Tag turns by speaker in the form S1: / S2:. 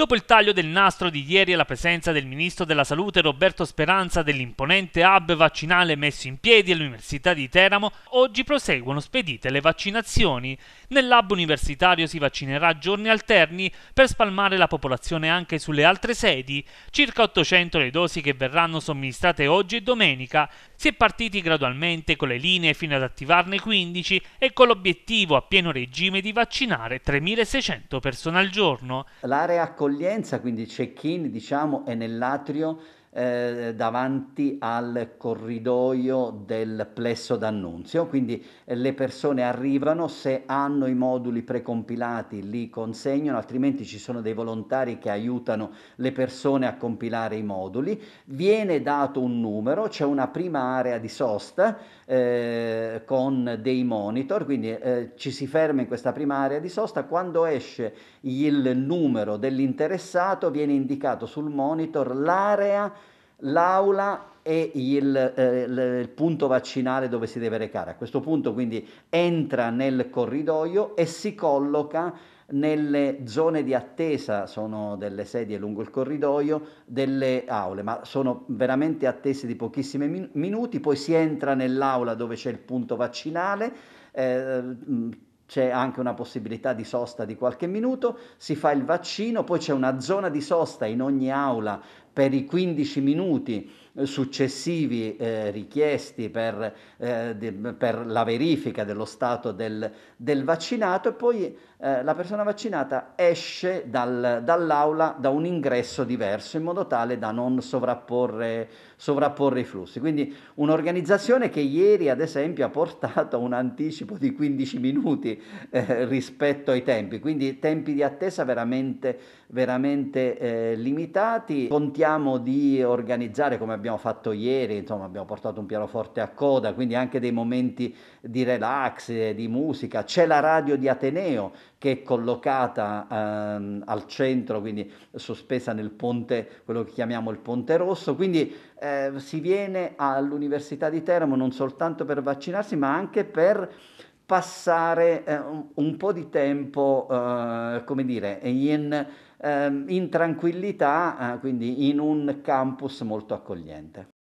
S1: Dopo il taglio del nastro di ieri e la presenza del ministro della salute Roberto Speranza dell'imponente hub vaccinale messo in piedi all'Università di Teramo, oggi proseguono spedite le vaccinazioni. Nell'hub universitario si vaccinerà a giorni alterni per spalmare la popolazione anche sulle altre sedi, circa 800 le dosi che verranno somministrate oggi e domenica. Si è partiti gradualmente con le linee fino ad attivarne 15 e con l'obiettivo a pieno regime di vaccinare 3.600 persone al giorno.
S2: L'area accoglienza, quindi il check-in diciamo è nell'atrio eh, davanti al corridoio del plesso d'annunzio, quindi eh, le persone arrivano, se hanno i moduli precompilati li consegnano, altrimenti ci sono dei volontari che aiutano le persone a compilare i moduli, viene dato un numero, c'è una prima area di sosta eh, con dei monitor, quindi eh, ci si ferma in questa prima area di sosta, quando esce il numero dell'interessato viene indicato sul monitor l'area L'aula è il, eh, il, punto vaccinale dove si deve recare. A questo punto quindi entra nel corridoio e si colloca nelle zone di attesa, sono delle sedie lungo il corridoio, delle aule, ma sono veramente attese di pochissimi min- minuti, poi si entra nell'aula dove c'è il punto vaccinale. Eh, mm, c'è anche una possibilità di sosta di qualche minuto, si fa il vaccino, poi c'è una zona di sosta in ogni aula per i 15 minuti eh, successivi eh, richiesti per, eh, de, per, la verifica dello stato del, del vaccinato e poi eh, la persona vaccinata esce dal, dall'aula da un ingresso diverso in modo tale da non sovrapporre, sovrapporre i flussi. Quindi un'organizzazione che ieri ad esempio ha portato un anticipo di 15 minuti eh, rispetto ai tempi, quindi tempi di attesa veramente veramente eh, limitati. Contiamo di organizzare come abbiamo fatto ieri, insomma abbiamo portato un pianoforte a coda, quindi anche dei momenti di relax, eh, di musica. C'è la radio di Ateneo che è collocata ehm, al centro, quindi sospesa nel ponte, quello che chiamiamo il ponte rosso, quindi eh, si viene all'Università di Teramo non soltanto per vaccinarsi ma anche per passare eh, un, po' di tempo, eh, come dire, in, eh, in tranquillità, eh, quindi in un campus molto accogliente.